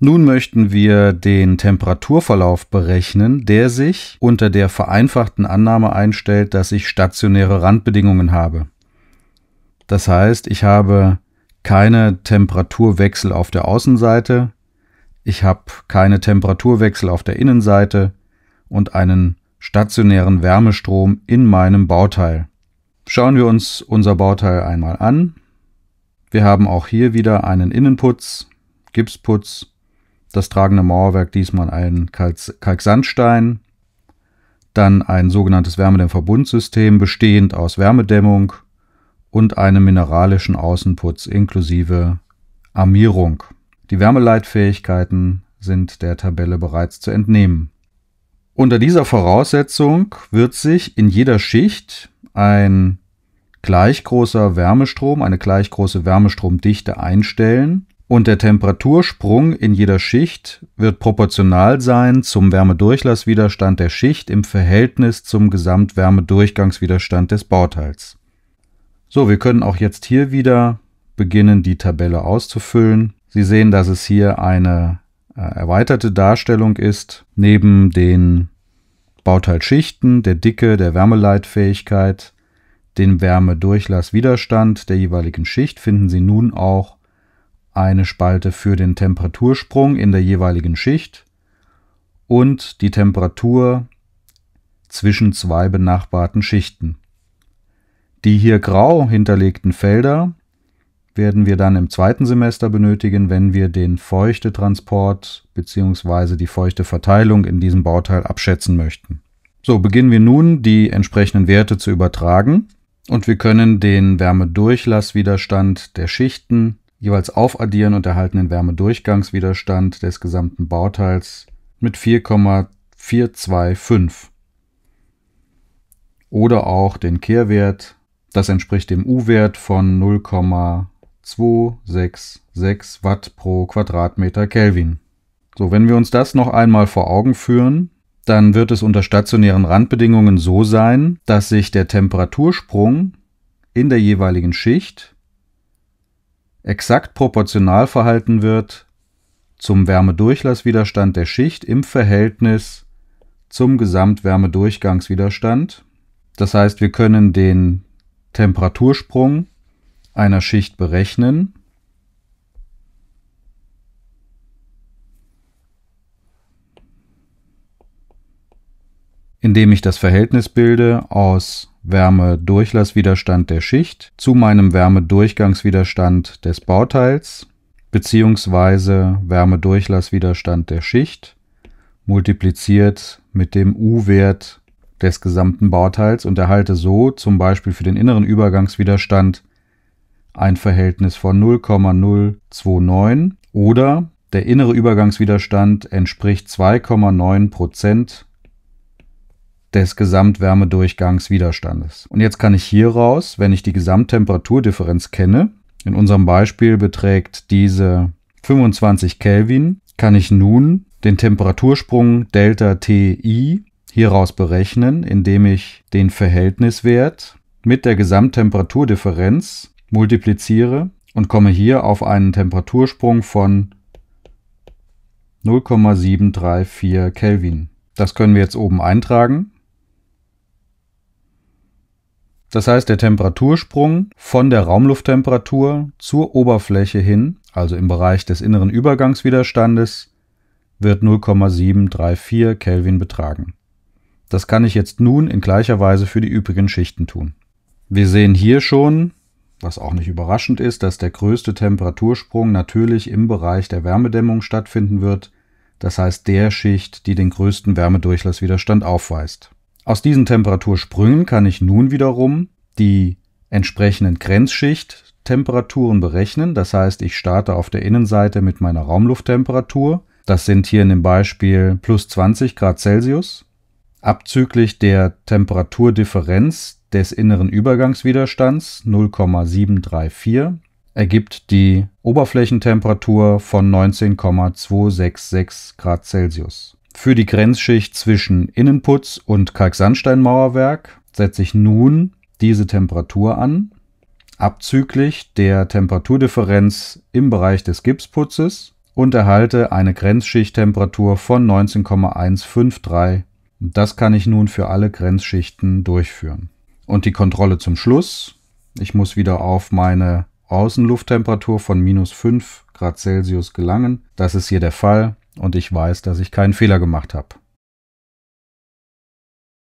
Nun möchten wir den Temperaturverlauf berechnen, der sich unter der vereinfachten Annahme einstellt, dass ich stationäre Randbedingungen habe. Das heißt, ich habe keine Temperaturwechsel auf der Außenseite, ich habe keine Temperaturwechsel auf der Innenseite und einen stationären Wärmestrom in meinem Bauteil. Schauen wir uns unser Bauteil einmal an. Wir haben auch hier wieder einen Innenputz, Gipsputz das tragende Mauerwerk diesmal ein Kalksandstein, dann ein sogenanntes Wärmedämmverbundsystem bestehend aus Wärmedämmung und einem mineralischen Außenputz inklusive Armierung. Die Wärmeleitfähigkeiten sind der Tabelle bereits zu entnehmen. Unter dieser Voraussetzung wird sich in jeder Schicht ein gleich großer Wärmestrom, eine gleich große Wärmestromdichte einstellen und der Temperatursprung in jeder Schicht wird proportional sein zum Wärmedurchlasswiderstand der Schicht im Verhältnis zum Gesamtwärmedurchgangswiderstand des Bauteils. So, wir können auch jetzt hier wieder beginnen, die Tabelle auszufüllen. Sie sehen, dass es hier eine äh, erweiterte Darstellung ist, neben den Bauteilschichten, der Dicke, der Wärmeleitfähigkeit, den Wärmedurchlasswiderstand der jeweiligen Schicht finden Sie nun auch eine Spalte für den Temperatursprung in der jeweiligen Schicht und die Temperatur zwischen zwei benachbarten Schichten. Die hier grau hinterlegten Felder werden wir dann im zweiten Semester benötigen, wenn wir den Feuchtetransport bzw. die feuchte Verteilung in diesem Bauteil abschätzen möchten. So, beginnen wir nun, die entsprechenden Werte zu übertragen und wir können den Wärmedurchlasswiderstand der Schichten jeweils Aufaddieren und erhalten den Wärmedurchgangswiderstand des gesamten Bauteils mit 4,425 oder auch den Kehrwert, das entspricht dem U-Wert von 0,266 Watt pro Quadratmeter Kelvin. So, wenn wir uns das noch einmal vor Augen führen, dann wird es unter stationären Randbedingungen so sein, dass sich der Temperatursprung in der jeweiligen Schicht exakt proportional verhalten wird zum Wärmedurchlasswiderstand der Schicht im Verhältnis zum Gesamtwärmedurchgangswiderstand. Das heißt, wir können den Temperatursprung einer Schicht berechnen. indem ich das Verhältnis bilde aus Wärmedurchlasswiderstand der Schicht zu meinem Wärmedurchgangswiderstand des Bauteils beziehungsweise Wärmedurchlasswiderstand der Schicht multipliziert mit dem U-Wert des gesamten Bauteils und erhalte so zum Beispiel für den inneren Übergangswiderstand ein Verhältnis von 0,029 oder der innere Übergangswiderstand entspricht 2,9 Prozent des Gesamtwärmedurchgangs Widerstandes. Und jetzt kann ich hier raus, wenn ich die Gesamttemperaturdifferenz kenne, in unserem Beispiel beträgt diese 25 Kelvin, kann ich nun den Temperatursprung Delta Ti hieraus berechnen, indem ich den Verhältniswert mit der Gesamttemperaturdifferenz multipliziere und komme hier auf einen Temperatursprung von 0,734 Kelvin. Das können wir jetzt oben eintragen das heißt, der Temperatursprung von der Raumlufttemperatur zur Oberfläche hin, also im Bereich des inneren Übergangswiderstandes, wird 0,734 Kelvin betragen. Das kann ich jetzt nun in gleicher Weise für die übrigen Schichten tun. Wir sehen hier schon, was auch nicht überraschend ist, dass der größte Temperatursprung natürlich im Bereich der Wärmedämmung stattfinden wird, das heißt der Schicht, die den größten Wärmedurchlasswiderstand aufweist. Aus diesen Temperatursprüngen kann ich nun wiederum die entsprechenden Grenzschichttemperaturen berechnen. Das heißt, ich starte auf der Innenseite mit meiner Raumlufttemperatur. Das sind hier in dem Beispiel plus 20 Grad Celsius, abzüglich der Temperaturdifferenz des inneren Übergangswiderstands 0,734 ergibt die Oberflächentemperatur von 19,266 Grad Celsius. Für die Grenzschicht zwischen Innenputz und Kalksandsteinmauerwerk setze ich nun diese Temperatur an, abzüglich der Temperaturdifferenz im Bereich des Gipsputzes und erhalte eine Grenzschichttemperatur von 19,153. Das kann ich nun für alle Grenzschichten durchführen. Und die Kontrolle zum Schluss. Ich muss wieder auf meine Außenlufttemperatur von minus 5 Grad Celsius gelangen. Das ist hier der Fall und ich weiß, dass ich keinen Fehler gemacht habe.